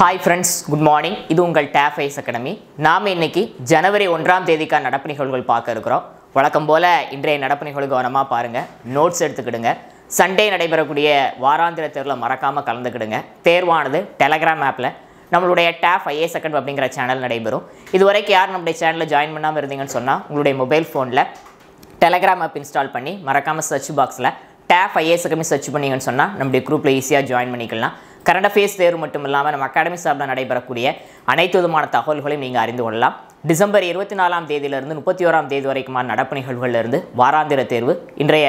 hi friends good morning இது உங்கள் டேஃப் ice academy நாம் இன்றைக்கி ஜனவரி ஒன்றாம் தேதிக்கான நடப்பு நிகழ்வுகள் பார்க்க இருக்கிறோம் வழக்கம் போல் இன்றைய நடப்பு நிகழ்வு கவனமாக பாருங்கள் நோட்ஸ் எடுத்துக்கிடுங்க சண்டே நடைபெறக்கூடிய வாராந்திர தேர்வில் மறக்காமல் கலந்துக்கிடுங்க தேர்வானது டெலகிராம் ஆப்பில் நம்மளுடைய டேஃப் ஐஏ செகண்ட் அப்படிங்கிற சேனல் நடைபெறும் இது யார் நம்முடைய சேனலில் ஜாயின் பண்ணாமல் இருந்தீங்கன்னு சொன்னால் உங்களுடைய மொபைல் ஃபோனில் டெலகிராம் ஆப் இன்ஸ்டால் பண்ணி மறக்காமல் சர்ச் பாக்ஸில் டேஃப் ஐஏ செகண்ட் சர்ச் பண்ணிங்கன்னு சொன்னால் நம்முடைய குரூப்பில் ஈஸியாக ஜாயின் பண்ணிக்கலாம் கரண்ட் அஃபேர்ஸ் தேர்வு மட்டும் இல்லாமல் நம்ம அகாடமி சார்பில் நடைபெறக்கூடிய அனைத்து விதமான தகவல்களையும் நீங்கள் அறிந்து கொள்ளலாம் டிசம்பர் இருபத்தி நாலாம் தேதியிலிருந்து முப்பத்தி ஓராம் தேதி வரைக்குமான நடப்பு நிகழ்வுகளிலிருந்து வாராந்திர தேர்வு இன்றைய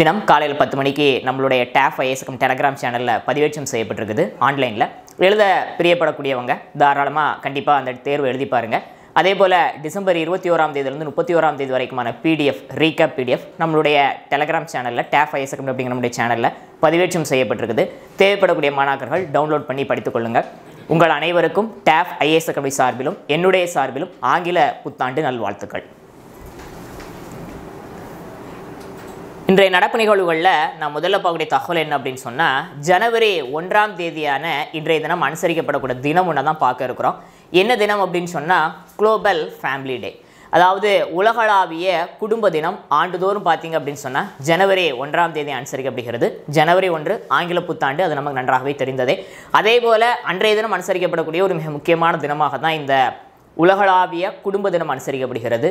தினம் காலையில் பத்து மணிக்கு நம்மளுடைய டேஃப் ஐஎஸ்கம் டெலகிராம் சேனலில் பதிவேற்றம் செய்யப்பட்டிருக்குது ஆன்லைனில் எழுத பிரியப்படக்கூடியவங்க தாராளமாக கண்டிப்பாக அந்த தேர்வு எழுதி பாருங்கள் அதே போல் டிசம்பர் இருபத்தி ஓராம் தேதியிலிருந்து முப்பத்தி ஓராம் தேதி வரைக்குமான பிடிஎஃப் ரீகேப் பிடிஎஃப் நம்மளுடைய டெலகிராம் சேனலில் டேஃப் ஐஎஸ்எக்ரம் அப்படிங்கிற நம்முடைய சேனலில் பதிவேற்றம் செய்யப்பட்டிருக்குது தேவைப்படக்கூடிய மாணாக்கர்கள் டவுன்லோட் பண்ணி படித்துக்கொள்ளுங்கள் உங்கள் அனைவருக்கும் டேஃப் ஐஏஎஸ் அகாடமி சார்பிலும் என்னுடைய சார்பிலும் ஆங்கில புத்தாண்டு நல்வாழ்த்துக்கள் இன்றைய நடப்பு நிகழ்வுகளில் நான் முதல்ல பார்க்கக்கூடிய தகவல் என்ன அப்படின்னு சொன்னால் ஜனவரி ஒன்றாம் தேதியான இன்றைய தினம் அனுசரிக்கப்படக்கூடிய தினம் ஒன்று தான் பார்க்க இருக்கிறோம் என்ன தினம் அப்படின்னு சொன்னால் குளோபல் ஃபேமிலி டே அதாவது உலகளாவிய குடும்ப தினம் ஆண்டுதோறும் பார்த்தீங்க அப்படின்னு சொன்னால் ஜனவரி ஒன்றாம் தேதி அனுசரிக்கப்படுகிறது ஜனவரி ஒன்று ஆங்கில புத்தாண்டு அது நமக்கு நன்றாகவே தெரிந்ததே அதே போல் அன்றைய தினம் அனுசரிக்கப்படக்கூடிய ஒரு மிக முக்கியமான தினமாக தான் இந்த உலகளாவிய குடும்ப தினம் அனுசரிக்கப்படுகிறது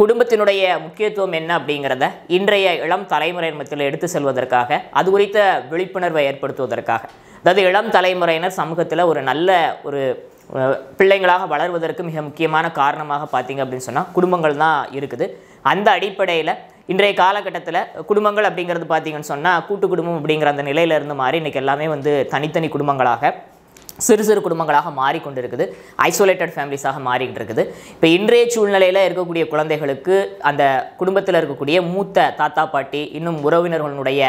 குடும்பத்தினுடைய முக்கியத்துவம் என்ன அப்படிங்கிறத இன்றைய இளம் தலைமுறை மத்தியில் எடுத்து செல்வதற்காக அது குறித்த விழிப்புணர்வை ஏற்படுத்துவதற்காக அதாவது இளம் தலைமுறையினர் சமூகத்தில் ஒரு நல்ல ஒரு பிள்ளைங்களாக வளர்வதற்கு மிக முக்கியமான காரணமாக பார்த்திங்க அப்படின்னு சொன்னால் குடும்பங்கள் தான் இருக்குது அந்த அடிப்படையில் இன்றைய காலகட்டத்தில் குடும்பங்கள் அப்படிங்கிறது பார்த்திங்கன்னு சொன்னால் கூட்டு குடும்பம் அப்படிங்கிற அந்த நிலையிலிருந்து மாறி இன்றைக்கி எல்லாமே வந்து தனித்தனி குடும்பங்களாக சிறு சிறு குடும்பங்களாக மாறிக்கொண்டு இருக்குது ஐசோலேட்டட் ஃபேமிலிஸாக மாறிக்கிட்டு இருக்குது இப்போ இன்றைய சூழ்நிலையில் இருக்கக்கூடிய குழந்தைகளுக்கு அந்த குடும்பத்தில் இருக்கக்கூடிய மூத்த தாத்தா பாட்டி இன்னும் உறவினர்களுடைய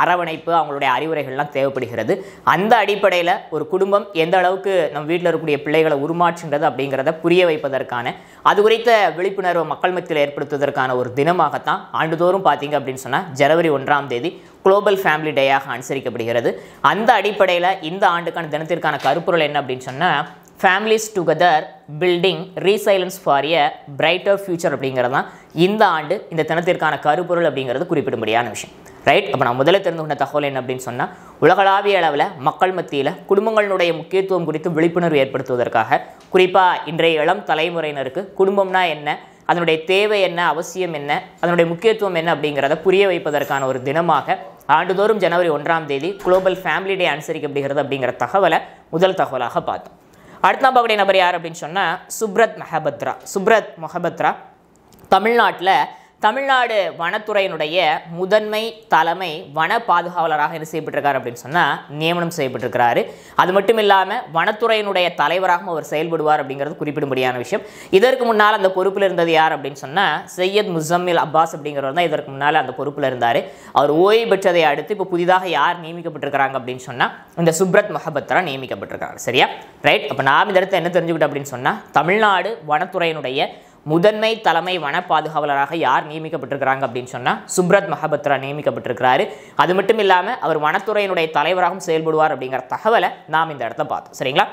அரவணைப்பு அவங்களுடைய அறிவுரைகள்லாம் தேவைப்படுகிறது அந்த அடிப்படையில் ஒரு குடும்பம் எந்த அளவுக்கு நம் வீட்டில் இருக்கக்கூடிய பிள்ளைகளை உருமாற்றுகிறது அப்படிங்கிறத புரிய வைப்பதற்கான அது குறித்த விழிப்புணர்வை மக்கள் மத்தியில் ஏற்படுத்துவதற்கான ஒரு தினமாகத்தான் ஆண்டுதோறும் பார்த்தீங்க அப்படின்னு சொன்னால் ஜனவரி ஒன்றாம் தேதி குளோபல் ஃபேமிலி டேயாக அனுசரிக்கப்படுகிறது அந்த அடிப்படையில் இந்த ஆண்டுக்கான தினத்திற்கான கருப்பொருள் என்ன அப்படின்னு சொன்னால் families together building resilience for a brighter future அப்படிங்கிறது தான் இந்த ஆண்டு இந்த தினத்திற்கான கருப்பொருள் அப்படிங்கிறது குறிப்பிடும்படியான விஷயம் ரைட் அப்போ நான் முதல்ல தெரிந்து கொண்ட தகவல் என்ன அப்படின்னு சொன்னால் உலகளாவிய அளவில் மக்கள் மத்தியில் குடும்பங்களுடைய முக்கியத்துவம் குறித்து விழிப்புணர்வு ஏற்படுத்துவதற்காக குறிப்பாக இன்றைய இளம் தலைமுறையினருக்கு குடும்பம்னா என்ன அதனுடைய தேவை என்ன அவசியம் என்ன அதனுடைய முக்கியத்துவம் என்ன அப்படிங்கிறத புரிய வைப்பதற்கான ஒரு தினமாக ஆண்டுதோறும் ஜனவரி ஒன்றாம் தேதி குளோபல் ஃபேமிலி டே அனுசரிக்கப்படுகிறது அப்படிங்கிற தகவலை முதல் தகவலாக பார்த்தோம் அடுத்த நம்பக்கூடிய நபர் யார் அப்படின்னு சொன்னால் சுப்ரத் மஹபத்ரா சுப்ரத் மொஹபத்ரா தமிழ்நாட்டில் தமிழ்நாடு வனத்துறையினுடைய முதன்மை தலைமை வன பாதுகாவலராக என்ன செய்யப்பட்டிருக்கார் அப்படின்னு சொன்னால் நியமனம் செய்யப்பட்டிருக்கிறாரு அது மட்டும் இல்லாமல் வனத்துறையினுடைய தலைவராகவும் அவர் செயல்படுவார் அப்படிங்கிறது குறிப்பிடும்படியான விஷயம் இதற்கு முன்னால் அந்த பொறுப்பில் இருந்தது யார் அப்படின்னு சொன்னால் சையத் முசம்மில் அப்பாஸ் அப்படிங்கிறவர் தான் இதற்கு முன்னால் அந்த பொறுப்பில் இருந்தார் அவர் ஓய்வு பெற்றதை அடுத்து இப்போ புதிதாக யார் நியமிக்கப்பட்டிருக்கிறாங்க அப்படின்னு சொன்னால் இந்த சுப்ரத் மொஹபத்ரா நியமிக்கப்பட்டிருக்காங்க சரியா ரைட் அப்போ நாம் இந்த இடத்துல என்ன தெரிஞ்சுக்கிட்டோம் அப்படின்னு சொன்னால் தமிழ்நாடு வனத்துறையினுடைய முதன்மை தலைமை வன பாதுகாவலராக யார் நியமிக்கப்பட்டிருக்கிறாங்க அப்படின்னு சொன்னால் சுப்ரத் மஹபத்ரா நியமிக்கப்பட்டிருக்கிறாரு அது மட்டும் இல்லாமல் அவர் வனத்துறையினுடைய தலைவராகவும் செயல்படுவார் அப்படிங்கிற தகவலை நாம் இந்த இடத்த பார்த்தோம் சரிங்களா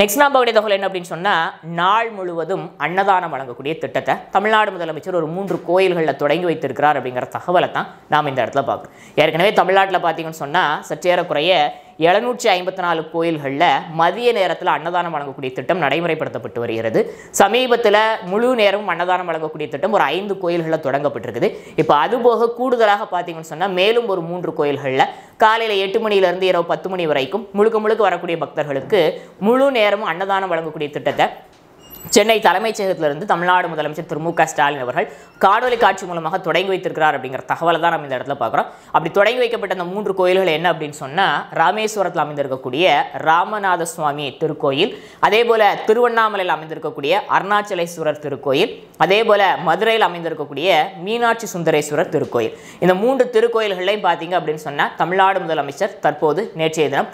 நெக்ஸ்ட் நாம் உடைய தகவல் என்ன அப்படின்னு சொன்னால் நாள் முழுவதும் அன்னதானம் வழங்கக்கூடிய திட்டத்தை தமிழ்நாடு முதலமைச்சர் ஒரு மூன்று கோயில்களில் தொடங்கி வைத்திருக்கிறார் அப்படிங்கிற தகவலை தான் நாம் இந்த இடத்துல பார்க்குறோம் ஏற்கனவே தமிழ்நாட்டில் பார்த்தீங்கன்னு சொன்னால் சற்றேறக்குறைய எழுநூற்றி ஐம்பத்தி நாலு கோயில்களில் மதிய நேரத்தில் அன்னதானம் வழங்கக்கூடிய திட்டம் நடைமுறைப்படுத்தப்பட்டு வருகிறது சமீபத்தில் முழு நேரமும் அன்னதானம் வழங்கக்கூடிய திட்டம் ஒரு ஐந்து கோயில்களில் தொடங்கப்பட்டிருக்குது இப்போ அதுபோக கூடுதலாக பார்த்தீங்கன்னு சொன்னால் மேலும் ஒரு மூன்று கோயில்களில் காலையில் எட்டு மணியிலேருந்து இரவு பத்து மணி வரைக்கும் முழுக்க முழுக்க வரக்கூடிய பக்தர்களுக்கு முழு நேரமும் அன்னதானம் வழங்கக்கூடிய திட்டத்தை சென்னை தலைமைச் செயலகத்திலிருந்து தமிழ்நாடு முதலமைச்சர் திரு மு க ஸ்டாலின் அவர்கள் காணொலி காட்சி மூலமாக தொடங்கி வைத்திருக்கிறார் அப்படிங்கிற தகவலை தான் நம்ம இந்த இடத்துல பார்க்குறோம் அப்படி தொடங்கி வைக்கப்பட்ட அந்த மூன்று கோயில்கள் என்ன அப்படின்னு சொன்னால் ராமேஸ்வரத்தில் அமைந்திருக்கக்கூடிய ராமநாத சுவாமி திருக்கோயில் அதே போல் திருவண்ணாமலையில் அமைந்திருக்கக்கூடிய அருணாச்சலேஸ்வரர் திருக்கோயில் அதே போல் மதுரையில் அமைந்திருக்கக்கூடிய மீனாட்சி சுந்தரேஸ்வரர் திருக்கோயில் இந்த மூன்று திருக்கோயில்களையும் பார்த்தீங்க அப்படின்னு சொன்னால் தமிழ்நாடு முதலமைச்சர் தற்போது நேற்றைய தினம்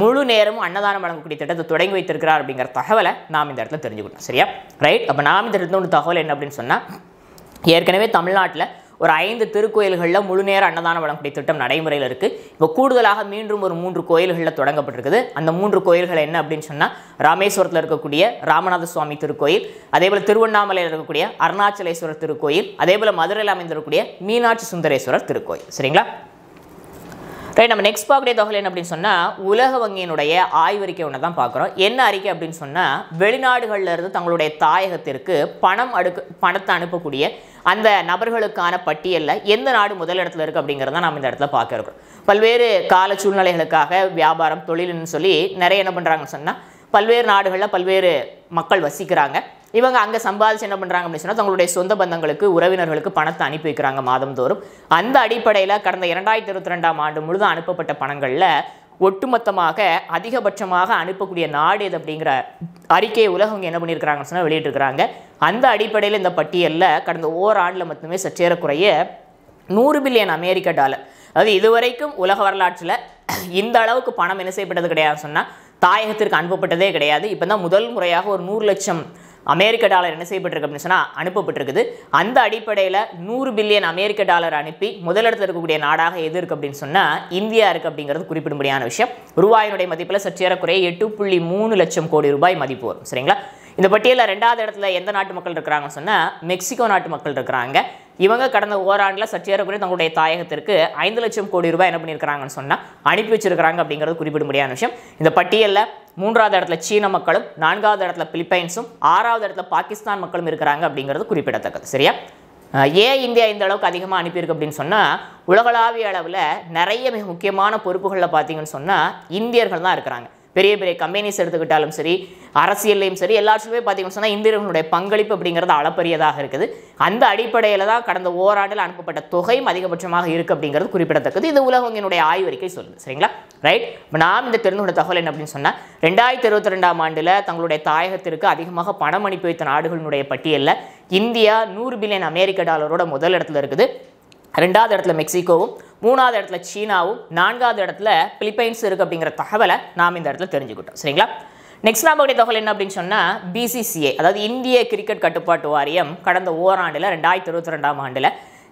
முழு நேரமும் அன்னதானம் வழங்கக்கூடிய திட்டத்தை தொடங்கி வைத்திருக்கிறார் அப்படிங்கிற தகவலை நாம் இந்த இடத்துல தெரிஞ்சுக்கணும் சரியா ரைட் அப்போ நாம் இந்த இடத்துல ஒரு தகவல் என்ன அப்படின்னு சொன்னால் ஏற்கனவே தமிழ்நாட்டில் ஒரு ஐந்து திருக்கோயில்களில் முழு நேரம் அன்னதானம் வழங்கக்கூடிய திட்டம் நடைமுறையில் இருக்குது இப்போ கூடுதலாக மீண்டும் ஒரு மூன்று கோயில்களில் தொடங்கப்பட்டிருக்குது அந்த மூன்று கோயில்கள் என்ன அப்படின்னு சொன்னால் ராமேஸ்வரத்தில் இருக்கக்கூடிய ராமநாத சுவாமி திருக்கோயில் அதே போல் திருவண்ணாமலையில் இருக்கக்கூடிய அருணாச்சலேஸ்வரர் திருக்கோயில் அதே போல் மதுரையில் அமைந்திருக்கக்கூடிய மீனாட்சி சுந்தரேஸ்வரர் திருக்கோயில் சரிங்களா ரைட் நம்ம நெக்ஸ்ட் பார்க்கக்கூடிய தகவல் என்ன அப்படின்னு சொன்னால் உலக வங்கியினுடைய ஆய்வறிக்கை ஒன்று தான் பார்க்குறோம் என்ன அறிக்கை அப்படின்னு சொன்னால் வெளிநாடுகளில் இருந்து தங்களுடைய தாயகத்திற்கு பணம் அடுக்கு பணத்தை அனுப்பக்கூடிய அந்த நபர்களுக்கான பட்டியலில் எந்த நாடு முதலிடத்தில் இருக்குது அப்படிங்கிறத நம்ம இந்த இடத்துல பார்க்க இருக்கிறோம் பல்வேறு கால சூழ்நிலைகளுக்காக வியாபாரம் தொழில்னு சொல்லி நிறைய என்ன பண்ணுறாங்கன்னு சொன்னால் பல்வேறு நாடுகளில் பல்வேறு மக்கள் வசிக்கிறாங்க இவங்க அங்கே சம்பாதிச்சு என்ன பண்றாங்க அப்படின்னு சொன்னால் தங்களுடைய சொந்த பந்தங்களுக்கு உறவினர்களுக்கு பணத்தை அனுப்பி வைக்கிறாங்க மாதந்தோறும் அந்த அடிப்படையில் கடந்த இரண்டாயிரத்தி இருபத்தி ரெண்டாம் ஆண்டு முழுதும் அனுப்பப்பட்ட பணங்களில் ஒட்டுமொத்தமாக அதிகபட்சமாக அனுப்பக்கூடிய நாடு எது அப்படிங்கிற அறிக்கையை உலகம் என்ன பண்ணியிருக்கிறாங்கன்னு சொன்னால் வெளியிட்டிருக்கிறாங்க அந்த அடிப்படையில் இந்த பட்டியலில் கடந்த ஓராண்டில் மட்டுமே சற்றேறக்குறைய நூறு பில்லியன் அமெரிக்க டாலர் அதாவது இதுவரைக்கும் உலக வரலாற்றில் இந்த அளவுக்கு பணம் என்ன செய்யப்பட்டது கிடையாது சொன்னால் தாயகத்திற்கு அனுப்பப்பட்டதே கிடையாது இப்போ தான் முதல் முறையாக ஒரு நூறு லட்சம் அமெரிக்க டாலர் என்ன செய்யப்பட்டிருக்கு அப்படின்னு சொன்னால் அனுப்பப்பட்டிருக்குது அந்த அடிப்படையில் நூறு பில்லியன் அமெரிக்க டாலர் அனுப்பி முதலிடத்தில் இருக்கக்கூடிய நாடாக எது இருக்குது அப்படின்னு சொன்னால் இந்தியா இருக்குது அப்படிங்கிறது குறிப்பிடும்படியான விஷயம் ரூபாயினுடைய மதிப்பில் சற்று எட்டு புள்ளி மூணு லட்சம் கோடி ரூபாய் மதிப்பு வரும் சரிங்களா இந்த பட்டியலில் ரெண்டாவது இடத்துல எந்த நாட்டு மக்கள் இருக்கிறாங்கன்னு சொன்னால் மெக்சிகோ நாட்டு மக்கள் இருக்கிறாங்க இவங்க கடந்த ஓராண்டில் சற்றேறக்குறைய தங்களுடைய தாயகத்திற்கு ஐந்து லட்சம் கோடி ரூபாய் என்ன பண்ணியிருக்கிறாங்கன்னு சொன்னால் அனுப்பி வச்சிருக்கிறாங்க அப்படிங்கிறது குறிப்பிட முடியாத விஷயம் இந்த பட்டியலில் மூன்றாவது இடத்துல சீன மக்களும் நான்காவது இடத்துல பிலிப்பைன்ஸும் ஆறாவது இடத்துல பாகிஸ்தான் மக்களும் இருக்கிறாங்க அப்படிங்கிறது குறிப்பிடத்தக்கது சரியா ஏன் இந்தியா இந்த அளவுக்கு அதிகமாக அனுப்பியிருக்கு அப்படின்னு சொன்னால் உலகளாவிய அளவில் நிறைய மிக முக்கியமான பொறுப்புகளில் பார்த்தீங்கன்னு சொன்னால் இந்தியர்கள் தான் இருக்கிறாங்க பெரிய பெரிய கம்பெனிஸ் எடுத்துக்கிட்டாலும் சரி அரசியல்லையும் சரி எல்லாத்துலையுமே பார்த்தீங்கன்னு சொன்னால் இந்தியர்களுடைய பங்களிப்பு அப்படிங்கிறது அளப்பரியதாக இருக்குது அந்த அடிப்படையில் தான் கடந்த ஓராண்டில் அனுப்பப்பட்ட தொகையும் அதிகபட்சமாக இருக்குது அப்படிங்கிறது குறிப்பிடத்தக்கது இது உலகங்களுடைய ஆய்வறிக்கை சொல்லுது சரிங்களா ரைட் இப்போ நாம் இந்த தெரிந்து கொண்ட தகவல் என்ன அப்படின்னு சொன்னால் ரெண்டாயிரத்தி இருபத்தி ரெண்டாம் ஆண்டில் தங்களுடைய தாயகத்திற்கு அதிகமாக பணம் அனுப்பி வைத்த நாடுகளினுடைய பட்டியலில் இந்தியா நூறு பில்லியன் அமெரிக்க டாலரோட முதல் இடத்துல இருக்குது ரெண்டாவது இடத்துல மெக்சிகோவும் மூணாவது இடத்துல சீனாவும் நான்காவது இடத்துல பிலிப்பைன்ஸ் இருக்குது அப்படிங்கிற தகவலை நாம் இந்த இடத்துல தெரிஞ்சுக்கிட்டோம் சரிங்களா நெக்ஸ்ட் நம்மளுடைய தகவல் என்ன அப்படின்னு சொன்னால் பிசிசிஏ அதாவது இந்திய கிரிக்கெட் கட்டுப்பாட்டு வாரியம் கடந்த ஓராண்டில் ரெண்டாயிரத்தி இருபத்தி ரெண்டாம் ஆண்டில்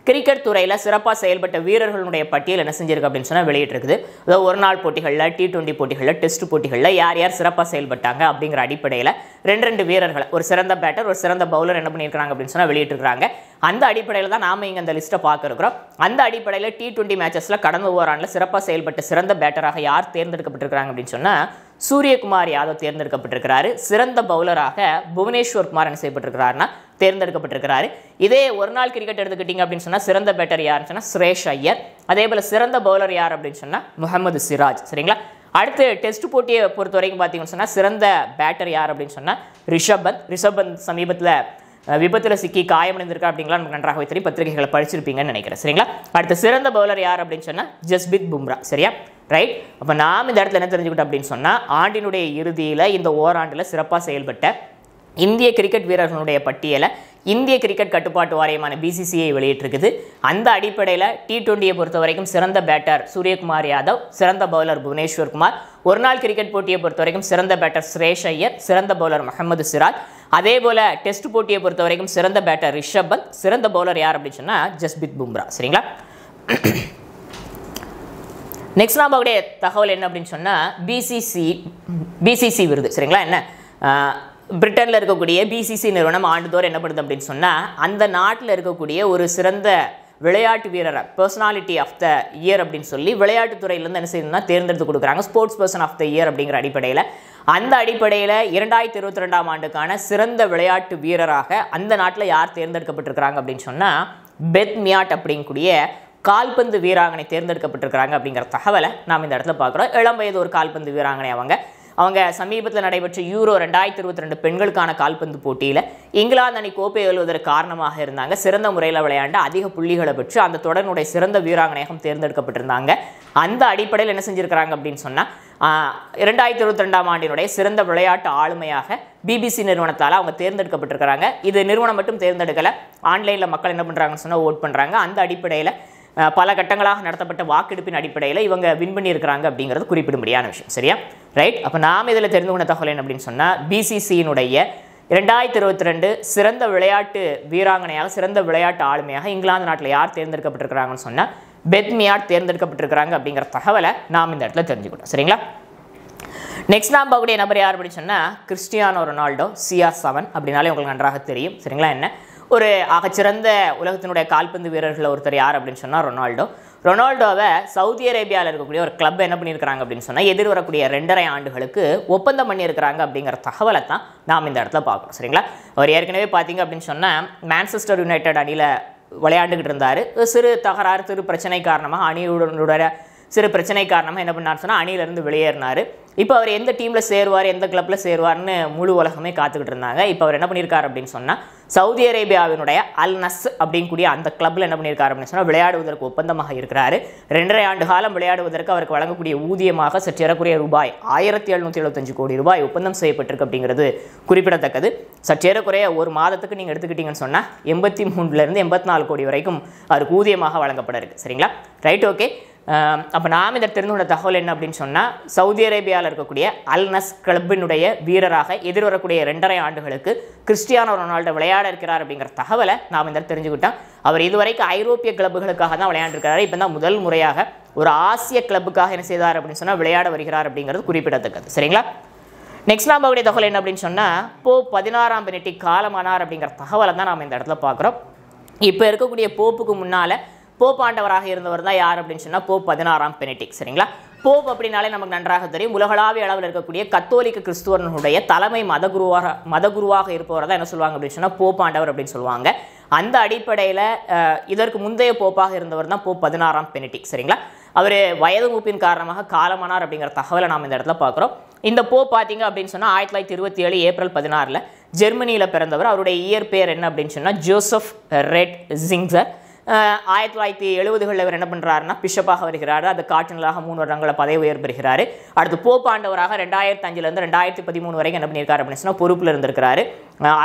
கிரிக்கெட் துறையில் சிறப்பாக செயல்பட்ட வீரர்களுடைய பட்டியல் என்ன செஞ்சிருக்கு அப்படின்னு சொன்னால் வெளியிட்டிருக்குது அதாவது ஒரு நாள் போட்டிகளில் டி டுவெண்ட்டி போட்டிகளில் டெஸ்ட் போட்டிகளில் யார் யார் சிறப்பாக செயல்பட்டாங்க அப்படிங்கிற அடிப்படையில் ரெண்டு ரெண்டு வீரர்களை ஒரு சிறந்த பேட்டர் ஒரு சிறந்த பவுலர் என்ன பண்ணியிருக்காங்க அப்படின்னு சொன்னால் வெளியிட்டிருக்காங்க அந்த அடிப்படையில் தான் நாம் இங்கே அந்த லிஸ்ட்டை பார்க்குறோம் அந்த அடிப்படையில் டி டுவெண்ட்டி மேட்சஸில் கடந்த ஓராண்டில் சிறப்பாக செயல்பட்ட சிறந்த பேட்டராக யார் தேர்ந்தெடுக்கப்பட்டிருக்கிறாங்க அப்படின்னு சொன்னால் சூரியகுமார் யாதவ் தேர்ந்தெடுக்கப்பட்டிருக்கிறாரு சிறந்த பவுலராக புவனேஸ்வர் குமார் என்ன செய்யப்பட்டிருக்கிறாருன்னா தேர்ந்தெடுக்கப்பட்டிருக்கிறாரு இதே ஒரு நாள் கிரிக்கெட் எடுத்துக்கிட்டிங்க அப்படின்னு சொன்னால் சிறந்த பேட்டர் யாருன்னு சொன்னால் சுரேஷ் ஐயர் அதே போல் சிறந்த பவுலர் யார் அப்படின்னு சொன்னால் முகமது சிராஜ் சரிங்களா அடுத்து டெஸ்ட் போட்டியை பொறுத்த வரைக்கும் பார்த்தீங்கன்னு சொன்னால் சிறந்த பேட்டர் யார் அப்படின்னு சொன்னால் ரிஷப் பந்த் ரிஷப் பந்த் சமீபத்தில் விபத்தில் சிக்கி காயமடைந்திருக்கா அப்படிங்களா நமக்கு நன்றாகவே தெரியும் பத்திரிகைகளை படிச்சிருப்பீங்கன்னு நினைக்கிறேன் சரிங்களா அடுத்த சிறந்த பவுலர் யார் அப்படின்னு சொன்னால் ஜஸ்பித் பும்ரா சரியா ரைட் அப்போ நாம் இந்த இடத்துல என்ன தெரிஞ்சுக்கிட்டோம் அப்படின்னு சொன்னால் ஆண்டினுடைய இறுதியில் இந்த ஓராண்டில் சிறப்பாக செயல்பட்ட இந்திய கிரிக்கெட் வீரர்களுடைய பட்டியலை இந்திய கிரிக்கெட் கட்டுப்பாட்டு வாரியமான பிசிசிஐ வெளியிட்டிருக்குது அந்த அடிப்படையில் டி டுவெண்டியை பொறுத்த வரைக்கும் சிறந்த பேட்டர் சூரியகுமார் யாதவ் சிறந்த பவுலர் புவனேஸ்வர் குமார் ஒரு நாள் கிரிக்கெட் போட்டியை பொறுத்த வரைக்கும் சிறந்த பேட்டர் சுரேஷ் ஐயர் சிறந்த பவுலர் முகமது சிராஜ் அதே போல் டெஸ்ட் போட்டியை பொறுத்த வரைக்கும் சிறந்த பேட்டர் ரிஷப் பந்த் சிறந்த பவுலர் யார் அப்படின்னு சொன்னால் ஜஸ்பித் பும்ரா சரிங்களா நெக்ஸ்ட் நாம தகவல் என்ன அப்படின்னு சொன்னால் பிசிசி பிசிசி விருது சரிங்களா என்ன பிரிட்டனில் இருக்கக்கூடிய பிசிசி நிறுவனம் ஆண்டுதோறும் என்ன பண்ணுது அப்படின்னு சொன்னால் அந்த நாட்டில் இருக்கக்கூடிய ஒரு சிறந்த விளையாட்டு வீரரை பர்சனாலிட்டி ஆஃப் த இயர் அப்படின்னு சொல்லி துறையிலேருந்து என்ன செய்யணும்னா தேர்ந்தெடுத்து கொடுக்குறாங்க sports person of the year அப்படிங்கிற அடிப்படையில் அந்த அடிப்படையில் இரண்டாயிரத்தி இருபத்தி ரெண்டாம் ஆண்டுக்கான சிறந்த விளையாட்டு வீரராக அந்த நாட்டில் யார் தேர்ந்தெடுக்கப்பட்டிருக்கிறாங்க அப்படின்னு சொன்னால் பெத் மியாட் அப்படிங்கக்கூடிய கால்பந்து வீராங்கனை தேர்ந்தெடுக்கப்பட்டிருக்கிறாங்க அப்படிங்கிற தகவலை நாம் இந்த இடத்துல பார்க்குறோம் இளம் வயது ஒரு கால்பந்து வீராங்கனை அவங்க அவங்க சமீபத்தில் நடைபெற்ற யூரோ ரெண்டாயிரத்தி இருபத்தி ரெண்டு பெண்களுக்கான கால்பந்து போட்டியில் இங்கிலாந்து அணி கோப்பை எழுவதற்கு காரணமாக இருந்தாங்க சிறந்த முறையில் விளையாண்டு அதிக புள்ளிகளை பெற்று அந்த தொடரினுடைய சிறந்த வீராங்கனையகம் தேர்ந்தெடுக்கப்பட்டிருந்தாங்க அந்த அடிப்படையில் என்ன செஞ்சுருக்கிறாங்க அப்படின்னு சொன்னால் இரண்டாயிரத்தி இருபத்தி ரெண்டாம் ஆண்டினுடைய சிறந்த விளையாட்டு ஆளுமையாக பிபிசி நிறுவனத்தால் அவங்க தேர்ந்தெடுக்கப்பட்டிருக்கிறாங்க இது நிறுவனம் மட்டும் தேர்ந்தெடுக்கலை ஆன்லைனில் மக்கள் என்ன பண்ணுறாங்கன்னு சொன்னால் ஓட் பண்ணுறாங்க அந்த அடிப்படையில் பல கட்டங்களாக நடத்தப்பட்ட வாக்கெடுப்பின் அடிப்படையில் இவங்க வின் பண்ணியிருக்கிறாங்க அப்படிங்கிறது குறிப்பிடும்படியான விஷயம் சரியா ரைட் அப்போ நாம் இதில் தெரிந்து கொண்ட தகவல் என்ன அப்படின்னு சொன்னால் பிசிசியினுடைய இரண்டாயிரத்தி இருபத்தி ரெண்டு சிறந்த விளையாட்டு வீராங்கனையாக சிறந்த விளையாட்டு ஆளுமையாக இங்கிலாந்து நாட்டில் யார் தேர்ந்தெடுக்கப்பட்டிருக்கிறாங்கன்னு சொன்னால் பெத்மியார் தேர்ந்தெடுக்கப்பட்டிருக்கிறாங்க அப்படிங்கிற தகவலை நாம் இந்த இடத்துல தெரிஞ்சுக்கிட்டோம் சரிங்களா நெக்ஸ்ட் நாம் பார்க்கக்கூடிய நபர் யார் அப்படின்னு சொன்னால் கிறிஸ்டியானோ ரொனால்டோ சிஆர் செவன் அப்படின்னாலே உங்களுக்கு நன்றாக தெரியும் சரிங்களா என்ன ஒரு ஆகச்சிறந்த உலகத்தினுடைய கால்பந்து வீரர்களில் ஒருத்தர் யார் அப்படின்னு சொன்னால் ரொனால்டோ ரொனால்டோவை சவுதி அரேபியாவில் இருக்கக்கூடிய ஒரு கிளப் என்ன பண்ணியிருக்கிறாங்க அப்படின்னு சொன்னால் எதிர் வரக்கூடிய ரெண்டரை ஆண்டுகளுக்கு ஒப்பந்தம் பண்ணியிருக்கிறாங்க அப்படிங்கிற தகவலை தான் நாம் இந்த இடத்துல பார்க்குறோம் சரிங்களா அவர் ஏற்கனவே பார்த்தீங்க அப்படின்னு சொன்னால் மேன்செஸ்டர் யுனைடெட் அணியில் விளையாண்டுக்கிட்டு இருந்தார் சிறு தகராறு திரு பிரச்சனை காரணமாக அணியுடனுடைய சிறு பிரச்சனை காரணமாக என்ன பண்ணார் சொன்னால் அணியிலேருந்து வெளியேறினார் இப்போ அவர் எந்த டீமில் சேருவார் எந்த கிளப்பில் சேருவார்னு முழு உலகமே காத்துக்கிட்டு இருந்தாங்க இப்போ அவர் என்ன பண்ணியிருக்கார் அப்படின்னு சொன்னால் சவுதி அரேபியாவினுடைய அல் நஸ் அப்படிங்கூடிய அந்த கிளப்பில் என்ன பண்ணியிருக்காரு அப்படின்னு சொன்னால் விளையாடுவதற்கு ஒப்பந்தமாக இருக்கிறார் ரெண்டரை ஆண்டு காலம் விளையாடுவதற்கு அவருக்கு வழங்கக்கூடிய ஊதியமாக சற்றேறக்கூடிய ரூபாய் ஆயிரத்தி எழுநூற்றி எழுபத்தஞ்சு கோடி ரூபாய் ஒப்பந்தம் செய்யப்பட்டிருக்கு அப்படிங்கிறது குறிப்பிடத்தக்கது சற்றேறக்குறைய ஒரு மாதத்துக்கு நீங்கள் எடுத்துக்கிட்டீங்கன்னு சொன்னால் எண்பத்தி மூணுலேருந்து எண்பத்தி நாலு கோடி வரைக்கும் அவருக்கு ஊதியமாக வழங்கப்பட இருக்குது சரிங்களா ரைட் ஓகே அப்போ நாம் இதை தெரிந்துகொண்ட தகவல் என்ன அப்படின்னு சொன்னால் சவுதி அரேபியாவில் இருக்கக்கூடிய அல்னஸ் கிளப்பினுடைய வீரராக எதிர்வரக்கூடிய ரெண்டரை ஆண்டுகளுக்கு கிறிஸ்டியானோ ரொனால்டோ விளையாட இருக்கிறார் அப்படிங்கிற தகவலை நாம் இந்த தெரிஞ்சுக்கிட்டோம் அவர் இதுவரைக்கும் ஐரோப்பிய கிளப்புகளுக்காக தான் விளையாண்டுருக்கிறாரு இப்போ தான் முதல் முறையாக ஒரு ஆசிய கிளப்புக்காக என்ன செய்தார் அப்படின்னு சொன்னால் விளையாட வருகிறார் அப்படிங்கிறது குறிப்பிடத்தக்கது சரிங்களா நெக்ஸ்ட் நாம் அவருடைய தகவல் என்ன அப்படின்னு சொன்னால் போ பதினாறாம் பெனிட்டி காலமானார் அப்படிங்கிற தகவலை தான் நாம் இந்த இடத்துல பார்க்குறோம் இப்போ இருக்கக்கூடிய போப்புக்கு முன்னால் போப்பாண்டவராக இருந்தவர் தான் யார் அப்படின்னு சொன்னால் போப் பதினாறாம் பெனடிக் சரிங்களா போப் அப்படின்னாலே நமக்கு நன்றாக தெரியும் உலகளாவிய அளவில் இருக்கக்கூடிய கத்தோலிக்க கிறிஸ்துவனுடைய தலைமை மதகுருவாக மதகுருவாக இருப்பவர் தான் என்ன சொல்லுவாங்க அப்படின்னு சொன்னால் போப்பாண்டவர் அப்படின்னு சொல்லுவாங்க அந்த அடிப்படையில் இதற்கு முந்தைய போப்பாக இருந்தவர் தான் போப் பதினாறாம் பெனடிக் சரிங்களா அவர் வயது மூப்பின் காரணமாக காலமானார் அப்படிங்கிற தகவலை நாம் இந்த இடத்துல பார்க்குறோம் இந்த போப் பார்த்தீங்க அப்படின்னு சொன்னால் ஆயிரத்தி தொள்ளாயிரத்தி இருபத்தி ஏழு ஏப்ரல் பதினாறில் ஜெர்மனியில் பிறந்தவர் அவருடைய இயற்பெயர் என்ன அப்படின்னு சொன்னால் ஜோசப் ரெட் ஜிங்ஸர் ஆயிரத்தி தொள்ளாயிரத்தி எழுபதுகளில் அவர் என்ன பண்ணுறாருன்னா பிஷப்பாக வருகிறார் அது கார்டினலாக மூணு வருடங்களை பதவி உயர் பெறுகிறார் அடுத்து போப்பாண்டவராக ரெண்டாயிரத்தி அஞ்சுலேருந்து ரெண்டாயிரத்தி பதிமூணு வரைக்கும் என்ன பண்ணியிருக்காரு அப்படின்னு சொன்னால் பொறுப்பில் இருந்திருக்கிறாரு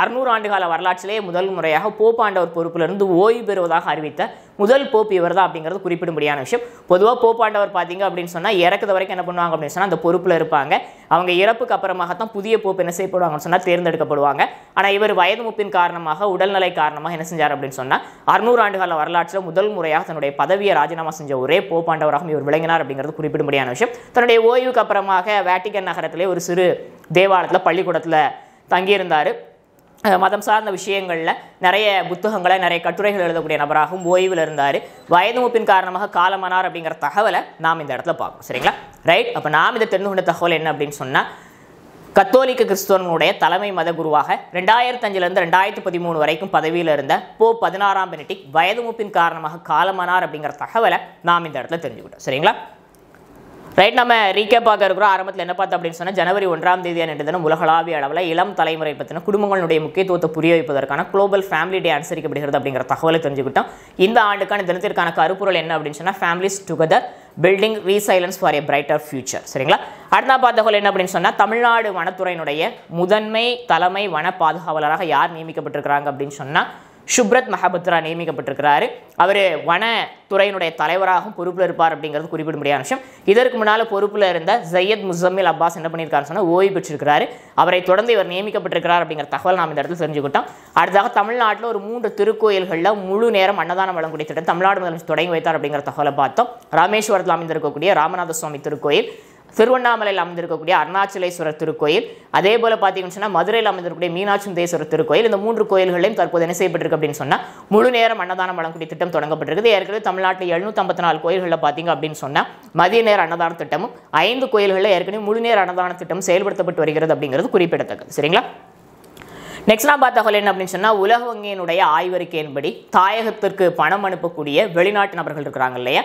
அறுநூறு ஆண்டுகால வரலாற்றிலே முதல் முறையாக போப்பாண்டவர் பொறுப்பிலிருந்து ஓய்வு பெறுவதாக அறிவித்த முதல் போப் இவர் தான் அப்படிங்கிறது குறிப்பிடும்படியான விஷயம் பொதுவாக போப்பாண்டவர் பார்த்தீங்க அப்படின்னு சொன்னால் இறக்குது வரைக்கும் என்ன பண்ணுவாங்க அப்படின்னு சொன்னால் அந்த பொறுப்பில் இருப்பாங்க அவங்க இறப்புக்கு அப்புறமாக தான் புதிய போப்பு என்ன செய்யப்படுவாங்கன்னு சொன்னால் தேர்ந்தெடுக்கப்படுவாங்க ஆனால் இவர் வயது முப்பின் காரணமாக உடல்நிலை காரணமாக என்ன செஞ்சார் அப்படின்னு சொன்னால் அறுநூறு ஆண்டுகால வரலாற்றில் முதல் முறையாக தன்னுடைய பதவியை ராஜினாமா செஞ்ச ஒரே போப்பாண்டவராகவும் இவர் விளங்கினார் அப்படிங்கிறது குறிப்பிடும்படியான விஷயம் தன்னுடைய ஓய்வுக்கு அப்புறமாக வேட்டிகன் நகரத்திலே ஒரு சிறு தேவாலயத்தில் பள்ளிக்கூடத்தில் தங்கியிருந்தார் மதம் சார்ந்த விஷயங்களில் நிறைய புத்தகங்களை நிறைய கட்டுரைகள் எழுதக்கூடிய நபராகவும் ஓய்வில் இருந்தார் வயது மூப்பின் காரணமாக காலமானார் அப்படிங்கிற தகவலை நாம் இந்த இடத்துல பார்க்கணும் சரிங்களா ரைட் அப்போ நாம் இதை தெரிந்து கொண்ட தகவல் என்ன அப்படின்னு சொன்னால் கத்தோலிக்க கிறிஸ்துவனுடைய தலைமை மத குருவாக ரெண்டாயிரத்தஞ்சிலிருந்து ரெண்டாயிரத்தி பதிமூணு வரைக்கும் பதவியில் இருந்த போ பதினாறாம் பெனடிக் வயது மூப்பின் காரணமாக காலமானார் அப்படிங்கிற தகவலை நாம் இந்த இடத்துல தெரிஞ்சுக்கிட்டோம் சரிங்களா ரைட் நம்ம ரீகே பார்க்க இருக்கிறோம் ஆரம்பத்தில் என்ன பார்த்தோம் அப்படின்னு சொன்னால் ஜனவரி ஒன்றாம் தேதி அன்று தினம் உலகளாவிய அளவில் இளம் தலைமுறை பற்றின குடும்பங்களுடைய முக்கியத்துவத்தை புரிய வைப்பதற்கான குளோபல் ஃபேமிலி டே அனுசரிக்கப்படுகிறது அப்படிங்கிற தகவலை தெரிஞ்சுக்கிட்டோம் இந்த ஆண்டுக்கான தினத்திற்கான கருப்பொருள் என்ன அப்படின்னு சொன்னால் families together building resilience for a brighter future சரிங்களா அடுத்த பார்த்தகோல் என்ன அப்படின்னு சொன்னால் தமிழ்நாடு வனத்துறையினுடைய முதன்மை தலைமை வன பாதுகாவலராக யார் நியமிக்கப்பட்டிருக்கிறாங்க அப்படின்னு சொன்னால் சுப்ரத் மஹபத்ரா நியமிக்கப்பட்டிருக்கிறாரு அவர் வனத்துறையினுடைய தலைவராகவும் பொறுப்பில் இருப்பார் அப்படிங்கிறது குறிப்பிட முடியாத விஷயம் இதற்கு முன்னால் பொறுப்பில் இருந்த ஜையத் முசம்மில் அப்பாஸ் என்ன பண்ணியிருக்காருன்னு சொன்னால் ஓய்வு பெற்றிருக்கிறாரு அவரை தொடர்ந்து இவர் நியமிக்கப்பட்டிருக்கிறார் அப்படிங்கிற தகவல் நாம் இந்த இடத்துல தெரிஞ்சுக்கிட்டோம் அடுத்ததாக தமிழ்நாட்டில் ஒரு மூன்று திருக்கோயில்களில் முழு நேரம் அன்னதானம் வழங்கக்கூடிய திட்டம் தமிழ்நாடு முதலமைச்சர் தொடங்கி வைத்தார் அப்படிங்கிற தகவலை பார்த்தோம் ராமேஸ்வரத்தில் அமைந்திருக்கக்கூடிய ராமநாத சுவாமி திருக்கோயில் திருவண்ணாமலையில் அமைந்திருக்கக்கூடிய அருணாச்சலேஸ்வரர் திருக்கோயில் அதே போல் பார்த்தீங்கன்னு சொன்னால் மதுரையில் அமைந்திருக்கக்கூடிய மீனாட்சிந்தேஸ்வரர் திருக்கோயில் இந்த மூன்று கோயில்களையும் தற்போது என்ன செய்யப்பட்டிருக்கு அப்படின்னு சொன்னால் முழு நேரம் அன்னதானம் வழங்கக்கூடிய திட்டம் தொடங்கப்பட்டிருக்குது ஏற்கனவே தமிழ்நாட்டில் எழுநூற்றம்பத்தி நாலு கோயில்களில் பார்த்தீங்க அப்படின்னு சொன்னால் மதிய நேர அன்னதான திட்டமும் ஐந்து கோயில்களில் ஏற்கனவே முழு நேர அன்னதான திட்டம் செயல்படுத்தப்பட்டு வருகிறது அப்படிங்கிறது குறிப்பிடத்தக்கது சரிங்களா நெக்ஸ்ட் நான் பார்த்த தகவல் என்ன அப்படின்னு சொன்னால் உலக வங்கியினுடைய ஆய்வறிக்கையின்படி தாயகத்திற்கு பணம் அனுப்பக்கூடிய வெளிநாட்டு நபர்கள் இருக்கிறாங்க இல்லையா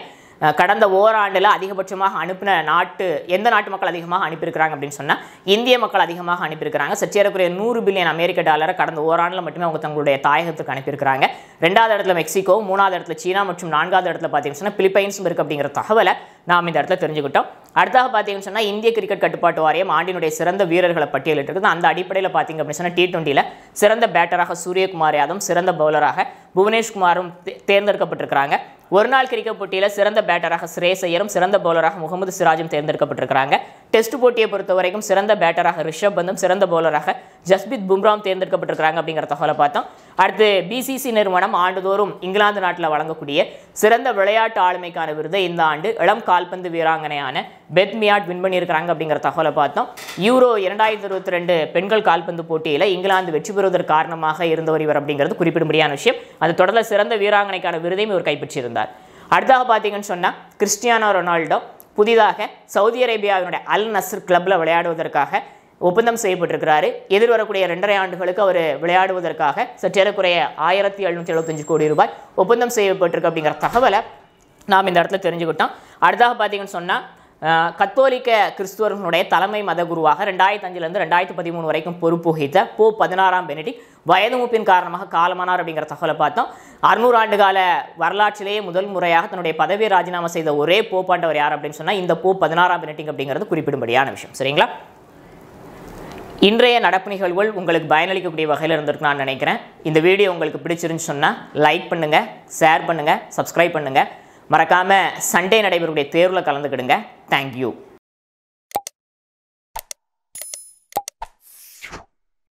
கடந்த ஓராண்டில் அதிகபட்சமாக அனுப்பின நாட்டு எந்த நாட்டு மக்கள் அதிகமாக அனுப்பியிருக்கிறாங்க அப்படின்னு சொன்னால் இந்திய மக்கள் அதிகமாக அனுப்பியிருக்கிறாங்க சற்றேறக்குரிய நூறு பில்லியன் அமெரிக்க டாலரை கடந்த ஓராண்டில் மட்டுமே அவங்க தங்களுடைய தாயகத்துக்கு அனுப்பியிருக்கிறாங்க ரெண்டாவது இடத்துல மெக்சிகோ மூணாவது இடத்துல சீனா மற்றும் நான்காவது இடத்துல பார்த்தீங்கன்னு சொன்னால் பிலிப்பைன்ஸும் இருக்குது அப்படிங்கிற தகவலை நாம் இந்த இடத்துல தெரிஞ்சுக்கிட்டோம் அடுத்தாக பார்த்தீங்கன்னு சொன்னால் இந்திய கிரிக்கெட் கட்டுப்பாட்டு வாரியம் ஆண்டினுடைய சிறந்த வீரர்களை பட்டியலிட்டிருக்குது அந்த அடிப்படையில் பார்த்தீங்க அப்படின்னு சொன்னால் டி டுவெண்ட்டியில் சிறந்த பேட்டராக சூரியகுமார் யாதவ் சிறந்த பவுலராக புவனேஷ்குமாரும் தேர்ந்தெடுக்கப்பட்டிருக்கிறாங்க ஒருநாள் கிரிக்கெட் போட்டியில் சிறந்த பேட்டராக சிரேசையரும் சிறந்த பவுலராக முகமது சிராஜும் தேர்ந்தெடுக்கப்பட்டிருக்கிறாங்க டெஸ்ட் போட்டியை பொறுத்த வரைக்கும் சிறந்த பேட்டராக ரிஷப் பந்தும் சிறந்த பவுலராக ஜஸ்பித் பும்ராம் தேர்ந்தெடுக்கப்பட்டிருக்கிறாங்க அப்படிங்கிற தகவலை பார்த்தோம் அடுத்து பிசிசி நிறுவனம் ஆண்டுதோறும் இங்கிலாந்து நாட்டில் வழங்கக்கூடிய சிறந்த விளையாட்டு ஆளுமைக்கான விருதை இந்த ஆண்டு இளம் கால்பந்து வீராங்கனையான பெத் மியாட் வின் பண்ணியிருக்கிறாங்க அப்படிங்கிற தகவலை பார்த்தோம் யூரோ இரண்டாயிரத்தி இருபத்தி ரெண்டு பெண்கள் கால்பந்து போட்டியில் இங்கிலாந்து வெற்றி பெறுவதற்கு காரணமாக இருந்தவர் இவர் அப்படிங்கிறது முடியாத விஷயம் அது தொடர்ந்து சிறந்த வீராங்கனைக்கான விருதையும் இவர் கைப்பற்றியிருந்தார் அடுத்தாக பார்த்தீங்கன்னு சொன்னால் கிறிஸ்டியானோ ரொனால்டோ புதிதாக சவுதி அரேபியாவினுடைய அல் நசர் கிளப்பில் விளையாடுவதற்காக ஒப்பந்தம் செய்யப்பட்டிருக்கிறாரு எதிர்வரக்கூடிய ரெண்டரை ஆண்டுகளுக்கு அவர் விளையாடுவதற்காக சற்றேறக்குறைய ஆயிரத்தி எழுநூற்றி எழுபத்தஞ்சு கோடி ரூபாய் ஒப்பந்தம் செய்யப்பட்டிருக்கு அப்படிங்கிற தகவலை நாம் இந்த இடத்துல தெரிஞ்சுக்கிட்டோம் அடுத்தாக பார்த்தீங்கன்னு சொன்னால் கத்தோலிக்க கிறிஸ்துவர்களுடைய தலைமை மத குருவாக ரெண்டாயிரத்தி அஞ்சுலேருந்து ரெண்டாயிரத்தி பதிமூணு வரைக்கும் பொறுப்பு வகித்த போ பதினாறாம் பெனடிக் வயது மூப்பின் காரணமாக காலமானார் அப்படிங்கிற தகவலை பார்த்தோம் அறுநூறு ஆண்டு கால வரலாற்றிலேயே முதல் முறையாக தன்னுடைய பதவி ராஜினாமா செய்த ஒரே போப்பாண்டவர் யார் அப்படின்னு சொன்னால் இந்த போ பதினாறாம் பெனடிக் அப்படிங்கிறது குறிப்பிடும்படியான விஷயம் சரிங்களா இன்றைய நடப்பு நிகழ்வுகள் உங்களுக்கு பயனளிக்கக்கூடிய வகையில் இருந்திருக்கு நான் நினைக்கிறேன் இந்த வீடியோ உங்களுக்கு பிடிச்சிருந்து சொன்னால் லைக் பண்ணுங்கள் ஷேர் பண்ணுங்கள் சப்ஸ்கிரைப் பண்ணுங்கள் மறக்காமல் சண்டே நடைபெறக்கூடிய தேர்வில் கலந்துக்கிடுங்க தேங்க்யூ